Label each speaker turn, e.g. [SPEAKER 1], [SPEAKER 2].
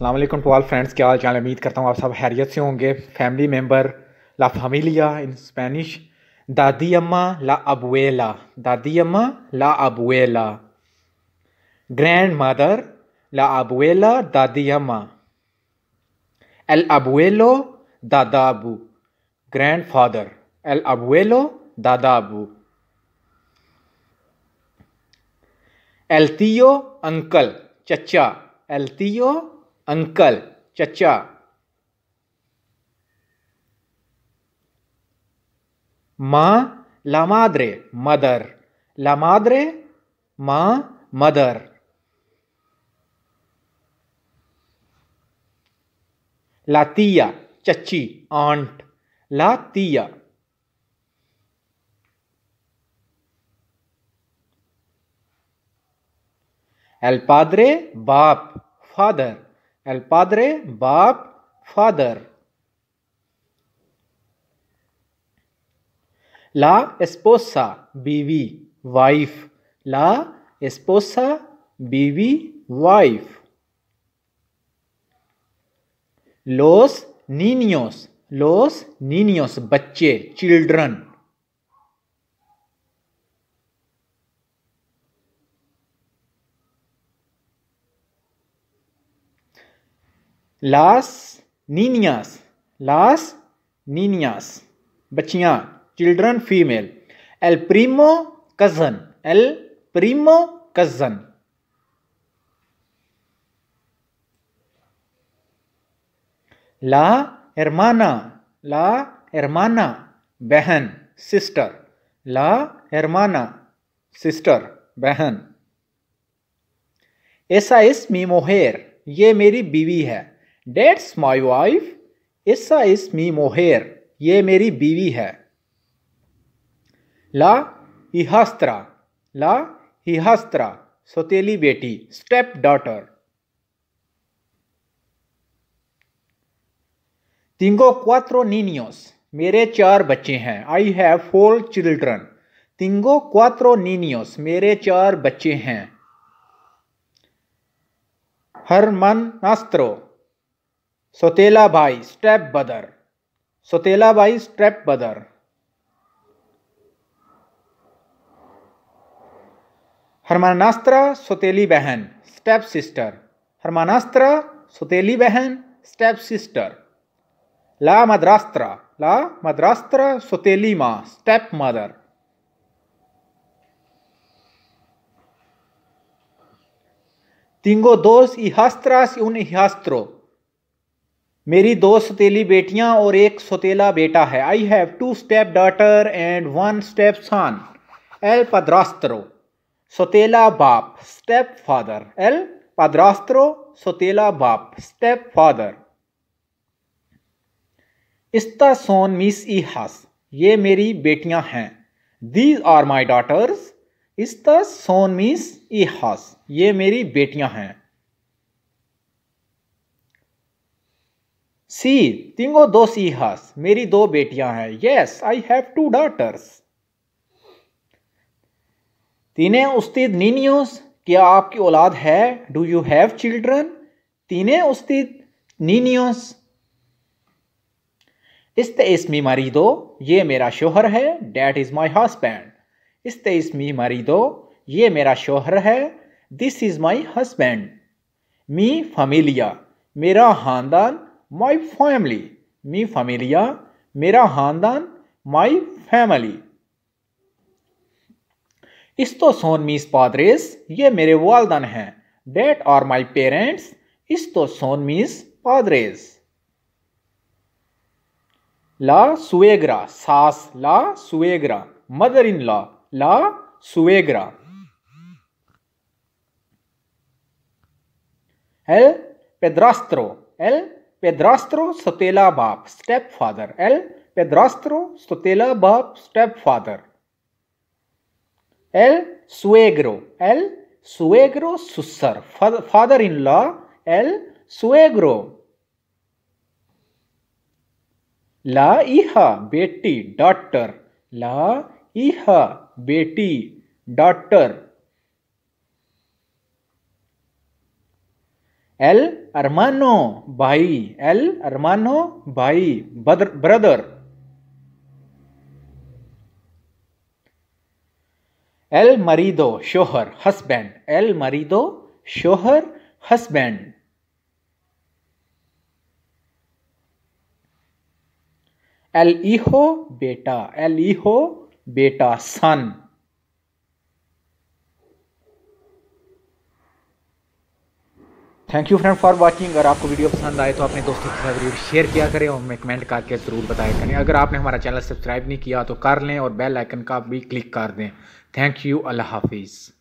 [SPEAKER 1] अल्लाम to all friends क्या हाल चाल उम्मीद करता हूँ आप सब हैरियत से होंगे फैमिली मेम्बर ला फमिलिया इन स्पेनिश दादी अम्मा ला अबुएला दादी अम्मा ला अबुएला ग्रैंड मदर ला अबुएला दादी अम्मा एल अबुएलो अबू ग्रैंड फादर एल अबुएलो दादाबू एल तीयो अंकल चचा एल तीयो अंकल चचा माँ लमाद्रे मदर लमाद्रे माँ मदर लातिया चची आंट लातिया एल पादरे बाप फादर एल पादरे बाप फादर ला एस्पोसा बीवी वाइफ ला एस्पोसा बीवी वाइफ लोस नीनियोस लोस नीनियोस बच्चे चिल्ड्रन लास नीनियास लास नीनियास बच्चियाँ चिल्ड्रन फीमेल एल प्रीमो कजन एल प्रीमो कजन ला एरमाना ला hermana, बहन सिस्टर ला एरमाना सिस्टर बहन ऐसा इस मी मोहेर ये मेरी बीवी है डेट्स माई वाइफ इसा इस मी मोहेर ये मेरी बीवी है ला हिहास्त्रा ला हिहास्त्रा सोतेली बेटी स्टेप डॉटर तिंगो क्वात्रो नीनियोस मेरे चार बच्चे हैं आई हैव फोर चिल्ड्रन तिंगो क्वात्रो नीनियोस मेरे चार बच्चे हैं मन नास्त्रो सोतेला भाई स्टेप बदर सोतेला भाई स्टेप बदर हरमानास्त्र सोतेली बहन स्टेप सिस्टर हरमानास्त्र सोतेली बहन स्टेप सिस्टर ला मद्रास्त्र ला मद्रास्त्र सोतेली माँ स्टेप मदर तिंगो दोस इहास्त्रास उन इहास्त्रो मेरी दो सतीली बेटियां और एक सतीला बेटा है I have two stepdaughter and one stepson एल पद्रास्त्रो सतीला बाप स्टेप फादर एल पद्रास्त्रो सतीला बाप स्टेप फादर इस्ता सोन मिस ई हस ये मेरी बेटियां हैं दीज आर माई डॉटर्स इस्ता सोन मिस ई हस ये मेरी बेटियां हैं सी तिंगो दो सीहास मेरी दो बेटियां हैं yes I have two daughters तीने उस्तीद नीनियोस क्या आपकी औलाद है डू यू हैव चिल्ड्रन तीने उस्तीद नीनियोस इस्ते इसमी मरी दो ये मेरा शोहर है डैट इज माई हस्बैंड इस्ते इसमी मरी दो ये मेरा शोहर है दिस इज माई हस्बैंड मी फमीलिया मेरा खानदान माई फैमिली मी फैमिलिया मेरा खानदान माई फैमिली इस्तो सोन मीस पादरेस ये मेरे वालदन हैं डेट आर माई पेरेंट्स इस्तो सोन मीस पादरेस ला सुएग्रा सास ला सुएग्रा मदर इन लॉ ला सुएग्रा एल पेद्रास्त्रो एल पेद्रास्त्रो सतेला बाप स्टेप फादर एल पेद्रास्त्रो सतेला बाप स्टेप फादर एल सुएग्रो एल सुएग्रो सुसर फादर इन लॉ एल सुएग्रो ला इहा बेटी डॉटर ला इहा बेटी डॉटर एल अरमानो भाई एल अरमानो भाई ब्रदर एल मरीदो शोहर हस्बैंड एल मरीदो शोहर हस्बैंड एल ईहो बेटा एल ईहो बेटा son thank you friend for watching अगर आपको वीडियो पसंद आए तो अपने दोस्तों के साथ वीडियो शेयर किया करें और हमें कमेंट करके ज़रूर बताया करें अगर आपने हमारा चैनल सब्सक्राइब नहीं किया तो कर लें और बेल आइकन का भी क्लिक कर दें थैंक यू अल्लाह हाफिज़